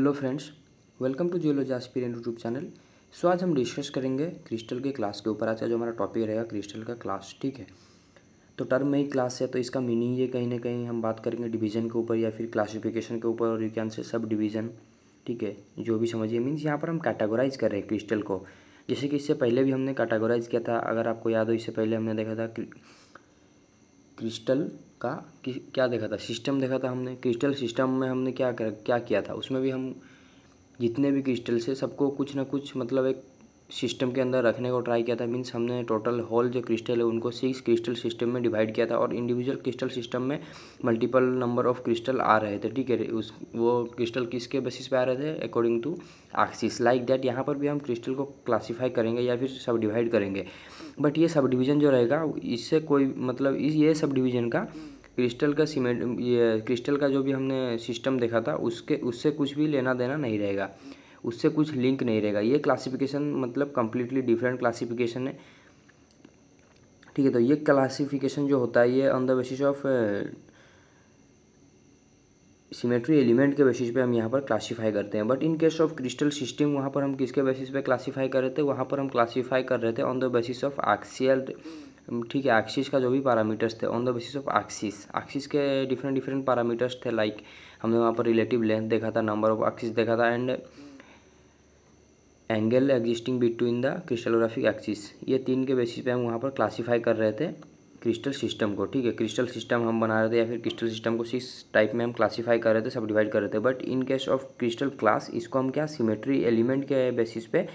hello friends welcome to geology experience YouTube channel so आज हम discuss करेंगे crystal के क्लास के ऊपर आज जो हमारा टॉपिक रहेगा क्रिस्टल का क्लास ठीक है तो टर्म में ही क्लास है तो इसका मीनिंग ये कहीं ना कहीं हम बात करेंगे डिवीजन के ऊपर या फिर क्लासिफिकेशन के ऊपर और यू कैन से सब डिवीजन ठीक है जो भी समझिए मीन्स यहाँ पर हम कैटेगोराइज कर रहे हैं क्रिस्टल को जैसे कि इससे पहले भी हमने कैटेगोराइज किया था अगर आपको याद हो इससे पहले हमने देखा था क्रिस्टल का कि क्या देखा था सिस्टम देखा था हमने क्रिस्टल सिस्टम में हमने क्या कर क्या किया था उसमें भी हम जितने भी क्रिस्टल से सबको कुछ ना कुछ मतलब एक सिस्टम के अंदर रखने को ट्राई किया था मीन्स हमने टोटल होल जो क्रिस्टल है उनको सिक्स क्रिस्टल सिस्टम में डिवाइड किया था और इंडिविजुअल क्रिस्टल सिस्टम में मल्टीपल नंबर ऑफ क्रिस्टल आ रहे थे ठीक है उस वो क्रिस्टल किसके बेसिस पे आ रहे थे according to axis like that यहाँ पर भी हम क्रिस्टल को क्लासीफाई करेंगे या फिर सब डिवाइड करेंगे बट ये सब डिवीज़न जो रहेगा इससे कोई मतलब इस ये सब डिवीज़न का क्रिस्टल का सीमेंट ये क्रिस्टल का जो भी हमने सिस्टम देखा था उसके उससे कुछ भी लेना देना नहीं रहेगा उससे कुछ लिंक नहीं रहेगा ये क्लासिफिकेशन मतलब कम्प्लीटली डिफरेंट क्लासिफिकेशन है ठीक है तो ये क्लासिफिकेशन जो होता है ये on the basis of symmetry element के बेसिस पे हम यहाँ पर क्लासिफाई करते हैं but in case of crystal system वहाँ पर हम किसके बेसिस पे क्लासिफाई कर रहे थे वहाँ पर हम क्लासिफाई कर रहे थे on the basis of axial ठीक है एक्सिस का जो भी पैरामीटर्स थे on the basis of axis axis के डिफरेंट डिफरेंट पैरामीटर्स थे लाइक हमने वहाँ पर रिलेटिव लेंथ देखा था नंबर ऑफ एक्सिस देखा था and angle existing between the crystallographic axis ये तीन के बेसिस पे हम वहाँ पर क्लासीफाई कर रहे थे क्रिस्टल सिस्टम को ठीक है क्रिस्टल सिस्टम हम बना रहे थे या फिर क्रिस्टल सिस्टम को सिक्स टाइप में हम क्लासीफाई कर रहे थे सब डिवाइड कर रहे थे but in case of crystal class इसको हम क्या सिमेट्री एलिमेंट के बेसिस पे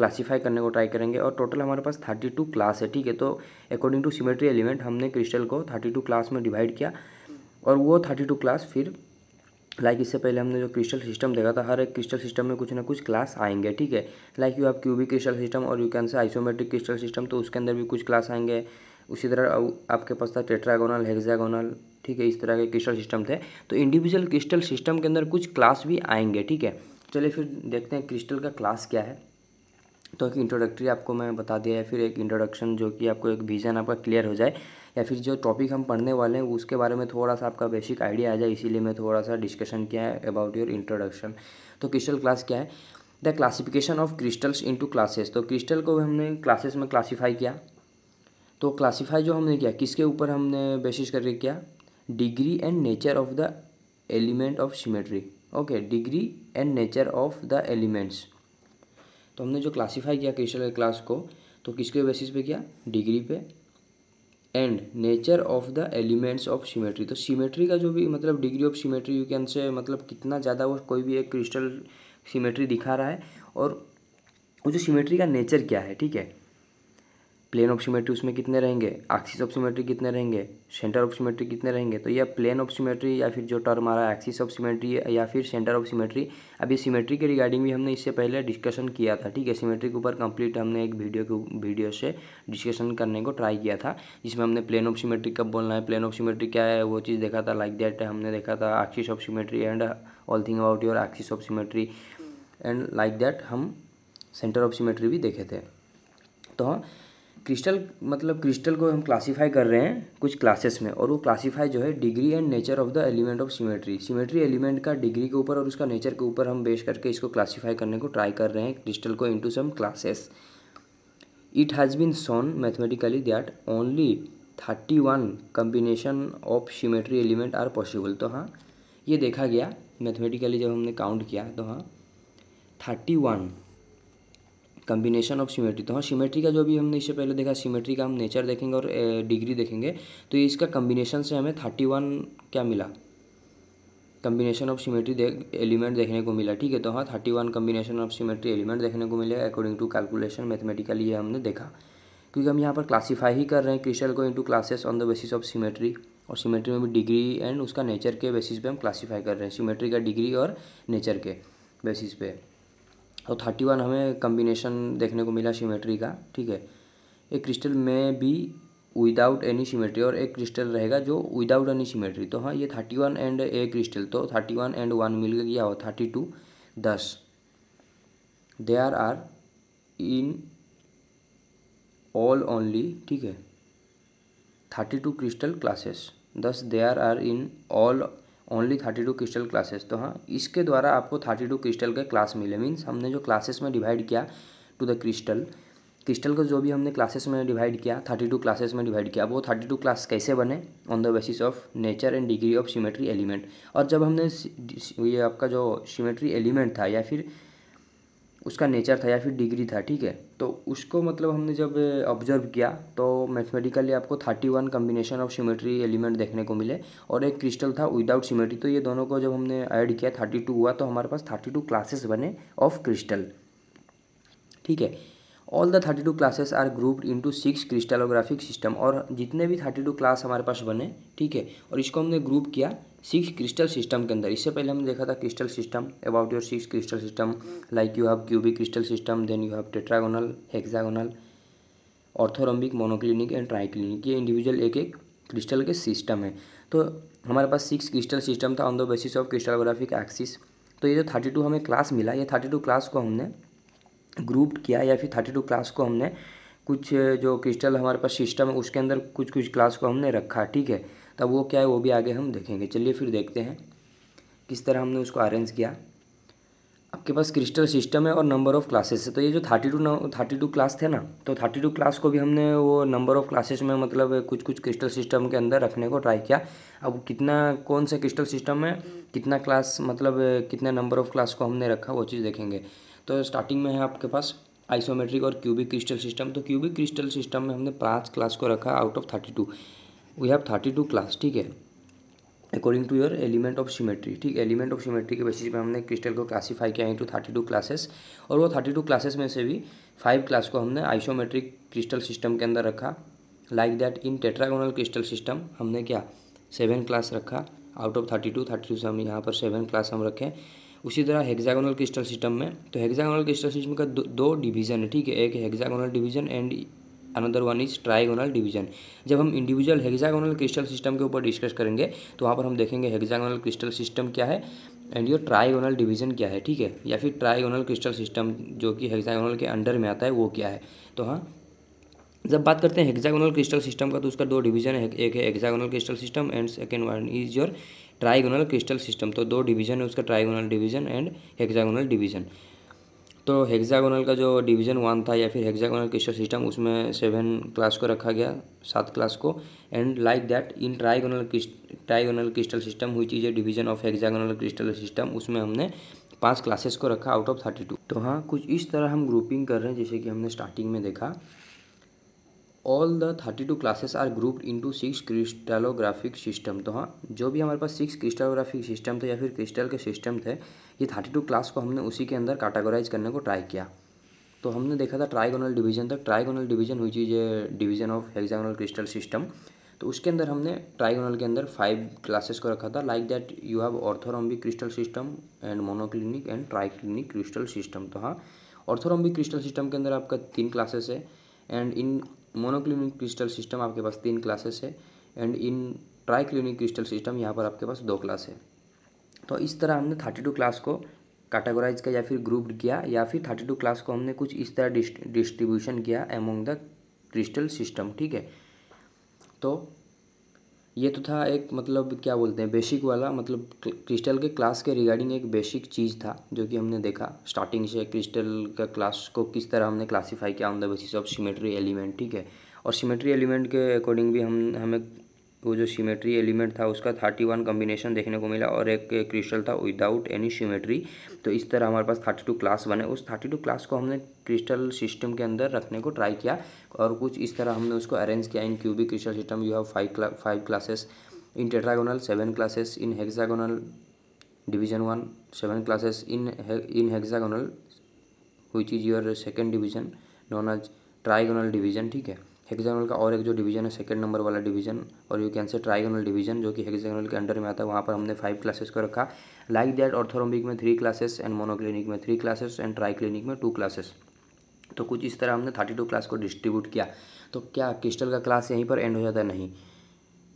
क्लासीफाई करने को ट्राई करेंगे और टोटल हमारे पास थर्टी टू क्लास है ठीक है तो अकॉर्डिंग टू सिमेट्री एलिमेंट हमने क्रिस्टल को थर्टी टू क्लास में डिवाइड किया और वो थर्टी टू क्लास फिर लाइक इससे पहले हमने जो क्रिस्टल सिस्टम देखा था हर एक क्रिस्टल सिस्टम में कुछ ना कुछ क्लास आएंगे ठीक है like you have cubic crystal system और you can say isometric crystal system तो उसके अंदर भी कुछ क्लास आएंगे उसी तरह आपके पास था टेट्रागोनल हेक्सागोनल ठीक है इस तरह के क्रिस्टल सिस्टम थे तो इंडिविजुअल क्रिस्टल सिस्टम के अंदर कुछ क्लास भी आएंगे ठीक है चलिए फिर देखते हैं क्रिस्टल का क्लास क्या है तो एक इंट्रोडक्टरी आपको मैं बता दिया या फिर एक इंट्रोडक्शन जो कि आपको एक विज़न आपका क्लियर हो जाए या फिर जो टॉपिक हम पढ़ने वाले हैं उसके बारे में थोड़ा सा आपका बेसिक आइडिया आ जाए इसीलिए मैं थोड़ा सा डिस्कशन किया है अबाउट योर इंट्रोडक्शन तो क्रिस्टल क्लास क्या है the classification of crystals into classes तो क्रिस्टल को हमने क्लासेस में क्लासीफाई किया तो क्लासीफाई जो हमने किया किसके ऊपर हमने बेसिस करके किया degree and nature of the element of symmetry okay degree and nature of the elements तो हमने जो क्लासीफाई किया क्रिस्टल क्लास को तो किसके बेसिस पे किया डिग्री पे and nature of the elements of symmetry तो सीमेट्री का जो भी मतलब degree of symmetry you can say मतलब कितना ज़्यादा वो कोई भी एक क्रिस्टल सीमेट्री दिखा रहा है और वो जो सीमेट्री का नेचर क्या है ठीक है प्लेन ऑफ सीमेट्री उसमें कितने रहेंगे एक्सिस ऑफ सीमेट्री कितने रहेंगे सेंटर ऑफ सीमेट्री कितने रहेंगे तो यह प्लेन ऑफ सीमेट्री या फिर जो टर्म आ रहा है एक्सिस ऑफ सीमेट्री या फिर सेंटर ऑफ सिमेट्री अभी सीमेट्री सिमेट्री के रिगार्डिंग भी हमने इससे पहले डिस्कशन किया था ठीक है सिमेट्री के ऊपर कंप्लीट हमने एक वीडियो के वीडियो से डिस्कशन करने को ट्राई किया था जिसमें हमने प्लेन ऑफ सीमेट्री कब बोलना है प्लेन ऑफ सीमेट्री क्या है वो चीज़ देखा था लाइक दैट हमने देखा था axis of symmetry and all thing about your axis of symmetry and like that हम सेंटर ऑफ सीमेट्री भी देखे थे तो क्रिस्टल मतलब क्रिस्टल को हम क्लासिफ़ाई कर रहे हैं कुछ क्लासेस में और वो क्लासिफ़ाई जो है degree and nature of the element of symmetry symmetry element का डिग्री के ऊपर और उसका नेचर के ऊपर हम बेस करके इसको क्लासिफ़ाई करने को ट्राई कर रहे हैं क्रिस्टल को into some classes it has been shown mathematically that only thirty one combination of symmetry element are possible तो हाँ ये देखा गया मैथमेटिकली जब हमने काउंट किया तो हाँ thirty one combination of symmetry तो हाँ सीमेट्री का जो भी हमने इससे पहले देखा सीमेट्री का हम नेचर देखेंगे और डिग्री देखेंगे तो इसका कम्बिनेशन से हमें थर्टी वन क्या मिला कम्बिनेशन ऑफ सीमेट्री देख एलिमेंट देखने को मिला ठीक है तो हाँ thirty one combination of symmetry element देखने को मिले अकॉर्डिंग टू कैलकुलेशन मैथमेटिकली ये हमने देखा क्योंकि हम यहाँ पर क्लासीफाई ही कर रहे हैं क्रिशल को into classes on the basis of symmetry और सीमेट्री में भी डिग्री एंड उसका नेचर के बेसिस पे हम क्लासीफाई कर रहे हैं सीमेट्री का डिग्री और नेचर के बेसिस पे और थर्टी वन हमें कम्बिनेशन देखने को मिला सीमेट्री का ठीक है एक क्रिस्टल में भी विदाउट एनी सीमेट्री और एक क्रिस्टल रहेगा जो विदाउट एनी सीमेट्री तो हाँ ये thirty one and a crystal तो थर्टी वन एंड वन मिल गया हो thirty two thus they are are in all only ठीक है thirty two crystal classes thus they are are in all only thirty two crystal classes तो हाँ इसके द्वारा आपको थर्टी टू क्रिस्टल के क्लास मिले मीन्स हमने जो क्लासेस में डिवाइड किया टू द क्रिस्टल क्रिस्टल को जो भी हमने क्लासेस में डिवाइड किया थर्टी टू क्लासेस में डिवाइड किया अब वो थर्टी टू क्लास कैसे बने on the basis of nature and degree of symmetry element और जब हमने ये आपका जो सीमेट्री एलिमेंट था या फिर उसका नेचर था या फिर डिग्री था ठीक है तो उसको मतलब हमने जब ऑब्जर्व किया तो मैथमेटिकली आपको thirty one combination of symmetry element देखने को मिले और एक क्रिस्टल था विदाउट सिमेट्री तो ये दोनों को जब हमने ऐड किया थर्टी टू हुआ तो हमारे पास थर्टी टू क्लासेस बने ऑफ क्रिस्टल ठीक है all the thirty two classes are grouped into six crystallographic system और जितने भी थर्टी टू क्लास हमारे पास बने ठीक है और इसको हमने ग्रुप किया सिक्स क्रिस्टल सिस्टम के अंदर इससे पहले हमने देखा था crystal system about your six crystal system like you have cubic crystal system then you have tetragonal hexagonal orthorhombic monoclinic and triclinic ये इंडिविजुअल एक एक क्रिस्टल के सिस्टम है तो हमारे पास सिक्स क्रिस्टल सिस्टम था on the basis of crystallographic axis तो ये जो थर्टी टू हमें क्लास मिला ये थर्टी टू क्लास को हमने ग्रुप किया या फिर थर्टी टू क्लास को हमने कुछ जो क्रिस्टल हमारे पास सिस्टम है उसके अंदर कुछ कुछ क्लास को हमने रखा ठीक है तब वो क्या है वो भी आगे हम देखेंगे चलिए फिर देखते हैं किस तरह हमने उसको अरेंज किया आपके पास क्रिस्टल सिस्टम है और नंबर ऑफ़ क्लासेस है तो ये जो thirty two thirty two class थे ना तो थर्टी टू क्लास को भी हमने वो नंबर ऑफ़ क्लासेस में मतलब कुछ कुछ क्रिस्टल सिस्टम के अंदर रखने को ट्राई किया अब कितना कौन सा क्रिस्टल सिस्टम है कितना क्लास मतलब कितने नंबर ऑफ़ क्लास को हमने रखा वो चीज़ देखेंगे तो स्टार्टिंग में है आपके पास आइसोमेट्रिक और क्यूबिक क्रिस्टल सिस्टम तो क्यूबिक क्रिस्टल सिस्टम में हमने पाँच क्लास को रखा out of thirty two we have thirty two class ठीक है according to your element of symmetry ठीक एलिमेंट ऑफ सिमेट्री के बेसिस पे हमने क्रिस्टल को क्लासीफाई किया इंटू थर्टी टू क्लासेस और वो थर्टी टू क्लासेस में से भी फाइव क्लास को हमने आइसोमेट्रिक क्रिस्टल सिस्टम के अंदर रखा like that in tetragonal crystal system हमने क्या सेवन क्लास रखा out of thirty two thirty two से हम यहाँ पर सेवन क्लास हम रखें उसी तरह हेक्सागोनल क्रिस्टल सिस्टम में तो हेक्सागोनल क्रिस्टल सिस्टम का दो, डिवीज़न है ठीक है एक hexagonal division and another one is trigonal division जब हम इंडिविजुअल हेक्सागोनल क्रिस्टल सिस्टम के ऊपर डिस्कस करेंगे तो वहाँ पर हम देखेंगे हेक्सागोनल क्रिस्टल सिस्टम क्या है एंड योर ट्राइगोनल डिवीजन क्या है ठीक है या फिर ट्राइगोनल क्रिस्टल सिस्टम जो कि हेक्सागोनल के अंडर में आता है वो क्या है तो हाँ जब बात करते हैं हेक्सागोनल क्रिस्टल सिस्टम का तो उसका दो डिवीजन है एक है hexagonal crystal system and second one is your trigonal crystal system तो दो डिवीजन है उसका trigonal division and hexagonal division तो हेक्सागोनल का जो डिवीजन वन था या फिर हेक्सागोनल क्रिस्टल सिस्टम उसमें सेवन क्लास को रखा गया सात क्लास को and like that in trigonal trigonal crystal system हुई चीज़ है division of hexagonal crystal system उसमें हमने पांच क्लासेस को रखा आउट ऑफ थर्टी टू तो हाँ कुछ इस तरह हम ग्रुपिंग कर रहे हैं जैसे कि हमने स्टार्टिंग में देखा all the thirty two classes are grouped to six crystallographic system तो हाँ जो भी हमारे पास सिक्स क्रिस्टलोग्राफिक सिस्टम थे या फिर क्रिस्टल के सिस्टम थे ये थर्टी टू क्लास को हमने उसी के अंदर कैटेगराइज करने को ट्राई किया तो हमने देखा था ट्राइगोनल डिवीजन तक ट्राइगोनल डिवीजन हुई चीज़ है division of hexagonal crystal system तो उसके अंदर हमने ट्राइगोनल के अंदर फाइव क्लासेस को रखा था like that you have orthorhombic crystal system and monoclinic and triclinic crystal system तो हाँ ऑर्थोरम्बिक क्रिस्टल सिस्टम के अंदर आपका तीन क्लासेस है and in monoclinic crystal system आपके पास तीन क्लासेस है and in triclinic crystal system यहाँ पर आपके पास दो क्लास है तो इस तरह हमने थर्टी टू क्लास को कैटेगराइज किया या फिर ग्रुप्ड किया या फिर थर्टी टू क्लास को हमने कुछ इस तरह डिस्ट्रीब्यूशन किया एमोंग द क्रिस्टल सिस्टम ठीक है तो ये तो था एक मतलब क्या बोलते हैं बेसिक वाला मतलब क्रिस्टल के क्लास के रिगार्डिंग एक बेसिक चीज़ था जो कि हमने देखा स्टार्टिंग से क्रिस्टल का क्लास को किस तरह हमने क्लासीफाई किया on the basis of symmetry element ठीक है और सिमेट्री एलिमेंट के अकॉर्डिंग भी हम हमें वो जो सीमेट्री एलिमेंट था उसका थर्टी वन कम्बिनेशन देखने को मिला और एक क्रिस्टल था विदाउट एनी सीमेट्री तो इस तरह हमारे पास थर्टी टू क्लास बने उस थर्टी टू क्लास को हमने क्रिस्टल सिस्टम के अंदर रखने को ट्राई किया और कुछ इस तरह हमने उसको अरेंज किया in cubic crystal system you have five five classes in tetragonal seven classes in hexagonal division one seven classes in in hexagonal which is your second division known as trigonal division ठीक है hexagonal का और एक जो division है second number वाला division और you can say trigonal division जो कि हेक्सागोनल के अंडर में आता है वहाँ पर हमने फाइव क्लासेस को रखा लाइक दैट ऑर्थोरम्बिक में थ्री क्लासेस एंड मोनोक्लिनिक में three classes and triclinic में टू क्लासेस तो कुछ इस तरह हमने थर्टी टू क्लास को डिस्ट्रीब्यूट किया तो क्या क्रिस्टल का क्लास यहीं पर एंड हो जाता है नहीं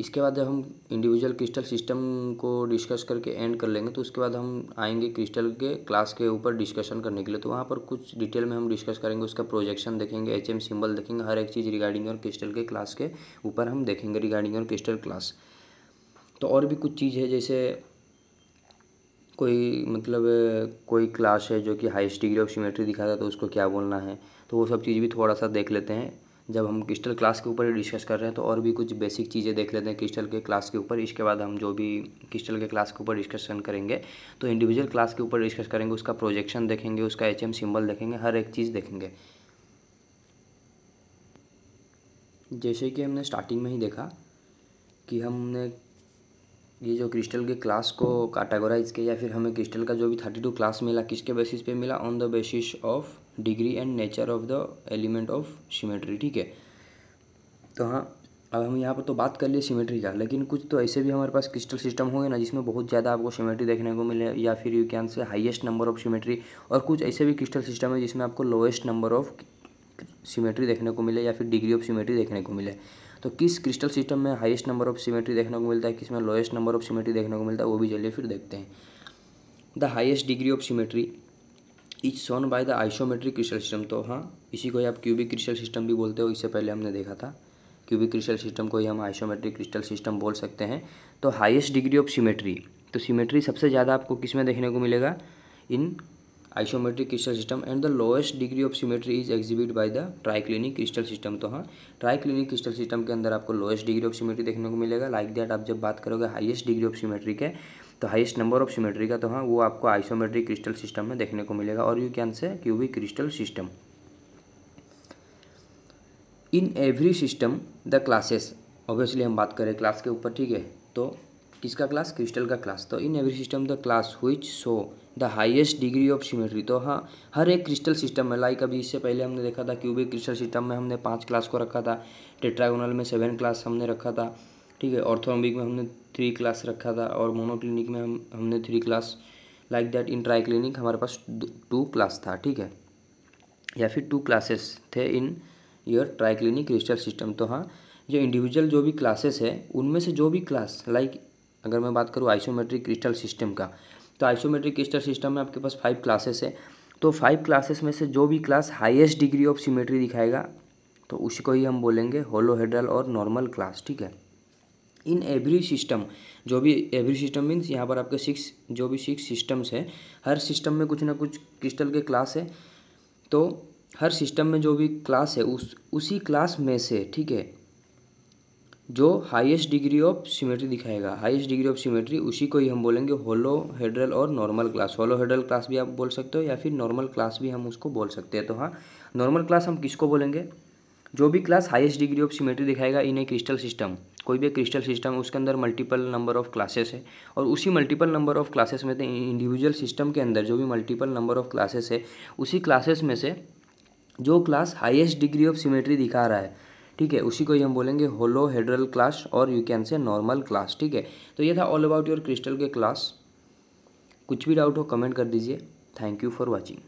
इसके बाद हम इंडिविजुअल क्रिस्टल सिस्टम को डिस्कस करके एंड कर लेंगे तो उसके बाद हम आएंगे क्रिस्टल के क्लास के ऊपर डिस्कशन करने के लिए तो वहाँ पर कुछ डिटेल में हम डिस्कस करेंगे उसका प्रोजेक्शन देखेंगे एच एम सिम्बल देखेंगे हर एक चीज़ रिगार्डिंग और क्रिस्टल के क्लास के ऊपर हम देखेंगे रिगार्डिंग और क्रिस्टल क्लास तो और भी कुछ चीज़ है जैसे कोई मतलब कोई क्लास है जो कि हाइस्ट डिग्री ऑफ सीमेट्री दिखाता है तो उसको क्या बोलना है तो वो सब चीज़ भी थोड़ा सा देख लेते हैं जब हम क्रिस्टल क्लास के ऊपर डिस्कस कर रहे हैं तो और भी कुछ बेसिक चीज़ें देख लेते हैं क्रिस्टल के क्लास के ऊपर इसके बाद हम जो भी क्रिस्टल के क्लास के ऊपर डिस्कशन करेंगे तो इंडिविजुअल क्लास के ऊपर डिस्कस करेंगे उसका प्रोजेक्शन देखेंगे उसका एच एम सिम्बल देखेंगे हर एक चीज़ देखेंगे जैसे कि हमने स्टार्टिंग में ही देखा कि हमने ये जो क्रिस्टल के क्लास को कैटेगोराइज किया या फिर हमें क्रिस्टल का जो भी थर्टी टू क्लास मिला किसके बेसिस पे मिला on the basis of degree and nature of the element of symmetry ठीक है तो हाँ अब हम यहाँ पर तो बात कर लिए सिमेट्री का लेकिन कुछ तो ऐसे भी हमारे पास क्रिस्टल सिस्टम होंगे ना जिसमें बहुत ज़्यादा आपको सिमेट्री देखने को मिले या फिर you can say highest number of symmetry और कुछ ऐसे भी क्रिस्टल सिस्टम है जिसमें आपको लोएस्ट नंबर ऑफ सिमेट्री देखने को मिले या फिर डिग्री ऑफ सिमेट्री देखने को मिले तो किस क्रिस्टल सिस्टम में हाइस्ट नंबर ऑफ सिमेट्री देखने को मिलता है किस में लोएस्ट नंबर ऑफ सिमेट्री देखने को मिलता है वो भी चलिए फिर देखते हैं the highest degree of symmetry is shown by the isometric crystal system तो हाँ इसी को ही आप क्यूबिक क्रिस्टल सिस्टम भी बोलते हो इससे पहले हमने देखा था क्यूबिक क्रिस्टल सिस्टम को ही हम आइसोमेट्रिक क्रिस्टल सिस्टम बोल सकते हैं तो हाइएस्ट डिग्री ऑफ सीमेट्री तो सीमेट्री सबसे ज़्यादा आपको किस में देखने को मिलेगा in isometric crystal system and the lowest degree of symmetry is exhibit by the triclinic crystal system तो हाँ ट्राइक्लिनिक क्रिस्टल सिस्टम के अंदर आपको लोएस्ट डिग्री ऑफ सीमेट्री देखने को मिलेगा लाइक like दैट आप जब बात करोगे हाइएस्ट डिग्री ऑफ सीमेट्री के तो हाइस्ट नंबर ऑफ सीमेट्री का तो हाँ वो आपको आइसोमेट्रिक क्रिस्टल सिस्टम में देखने को मिलेगा और you can say cubic crystal system in every system the classes obviously हम बात करें क्लास के ऊपर ठीक है तो किसका क्लास क्रिस्टल का क्लास तो in every system the class हुई so the highest degree of symmetry तो हाँ हर एक क्रिस्टल सिस्टम में लाइक अभी इससे पहले हमने देखा था क्यूबिक क्रिस्टल सिस्टम में हमने पाँच क्लास को रखा था टेट्रागोनल में सेवन क्लास हमने रखा था ठीक है ऑर्थोम्बिक में हमने थ्री क्लास रखा था और मोनोक्लिनिक में हम हमने three class like that in triclinic हमारे पास टू क्लास था ठीक है या फिर टू क्लासेस थे in your triclinic crystal system तो हाँ जो इंडिविजुअल जो भी क्लासेस है उनमें से जो भी क्लास लाइक अगर मैं बात करूँ आइसोमेट्रिक क्रिस्टल सिस्टम का तो आइसोमेट्रिक क्रिस्टल सिस्टम में आपके पास फाइव क्लासेस है तो फाइव क्लासेस में से जो भी class highest degree of symmetry दिखाएगा तो उसको ही हम बोलेंगे होलोहेड्रल और नॉर्मल क्लास ठीक है इन एवरी सिस्टम जो भी एवरी सिस्टम मीन्स यहाँ पर आपके सिक्स जो भी सिक्स सिस्टम्स है हर सिस्टम में कुछ ना कुछ क्रिस्टल के क्लास है तो हर सिस्टम में जो भी क्लास है उस उसी क्लास में से ठीक है जो हाईएस्ट डिग्री ऑफ सिमेट्री दिखाएगा हाईएस्ट डिग्री ऑफ सिमेट्री उसी को ही हम बोलेंगे होलो हेड्रल और normal class holohedral class भी आप बोल सकते हो या फिर नॉर्मल क्लास भी हम उसको बोल सकते हैं तो हाँ नॉर्मल क्लास हम किसको बोलेंगे जो भी class highest degree of symmetry दिखाएगा इन ए क्रिस्टल सिस्टम कोई भी क्रिस्टल सिस्टम उसके अंदर मल्टीपल नंबर ऑफ क्लासेस है और उसी मल्टीपल नंबर ऑफ क्लासेस में से इंडिविजुअल सिस्टम के अंदर जो भी मल्टीपल नंबर ऑफ क्लासेस है उसी क्लासेस में से जो class highest degree of symmetry दिखा रहा है ठीक है उसी को ही हम बोलेंगे होलो हेड्रल क्लास और you can say normal class ठीक है तो ये था ऑल अबाउट योर क्रिस्टल के क्लास कुछ भी डाउट हो कमेंट कर दीजिए थैंक यू फॉर वॉचिंग